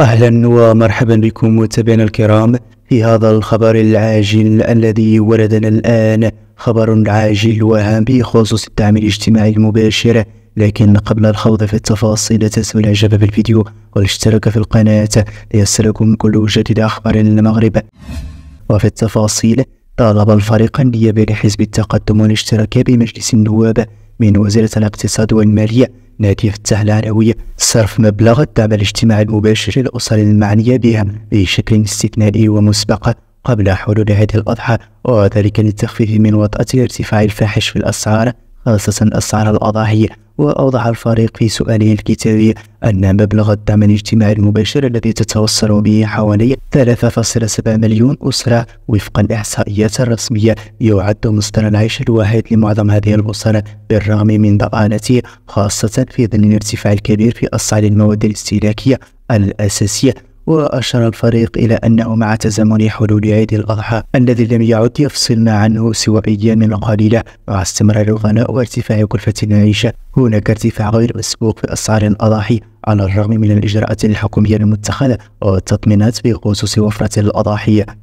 أهلا ومرحبا بكم متابعينا الكرام في هذا الخبر العاجل الذي وردنا الآن خبر عاجل وهام بخصوص الدعم الاجتماعي المباشر لكن قبل الخوض في التفاصيل لا تنسوا الاعجاب بالفيديو والاشتراك في القناة ليصلكم كل جديد أخبار المغرب وفي التفاصيل طالب الفريق النيابي لحزب التقدم والاشتراك بمجلس النواب من وزارة الاقتصاد والمالية نادي فتح العلوي صرف مبلغ الدعم الاجتماعي المباشر للأسر المعنية بها بشكل استثنائي ومسبق قبل حلول هذه الأضحى وذلك للتخفيف من وطأة الارتفاع الفاحش في الأسعار خاصة أسعار الأضاحي وأوضح الفريق في سؤاله الكتابي أن مبلغ الدعم الاجتماعي المباشر الذي تتوصل به حوالي 3.7 مليون أسرة وفق الإحصائيات الرسمية يعد مصدر العيش الواحد لمعظم هذه الأسر بالرغم من ضآلته خاصة في ظل الارتفاع الكبير في أسعار المواد الاستهلاكية الأساسية وأشار الفريق إلى أنه مع تزامن حلول عيد الأضحى الذي لم يعد يفصلنا عنه سوى أيام قليلة مع استمرار الغناء وارتفاع كلفة المعيشة هناك ارتفاع غير مسبوق في أسعار الأضاحي على الرغم من الإجراءات الحكومية المتخذة والتطمينات بخصوص وفرة الأضاحي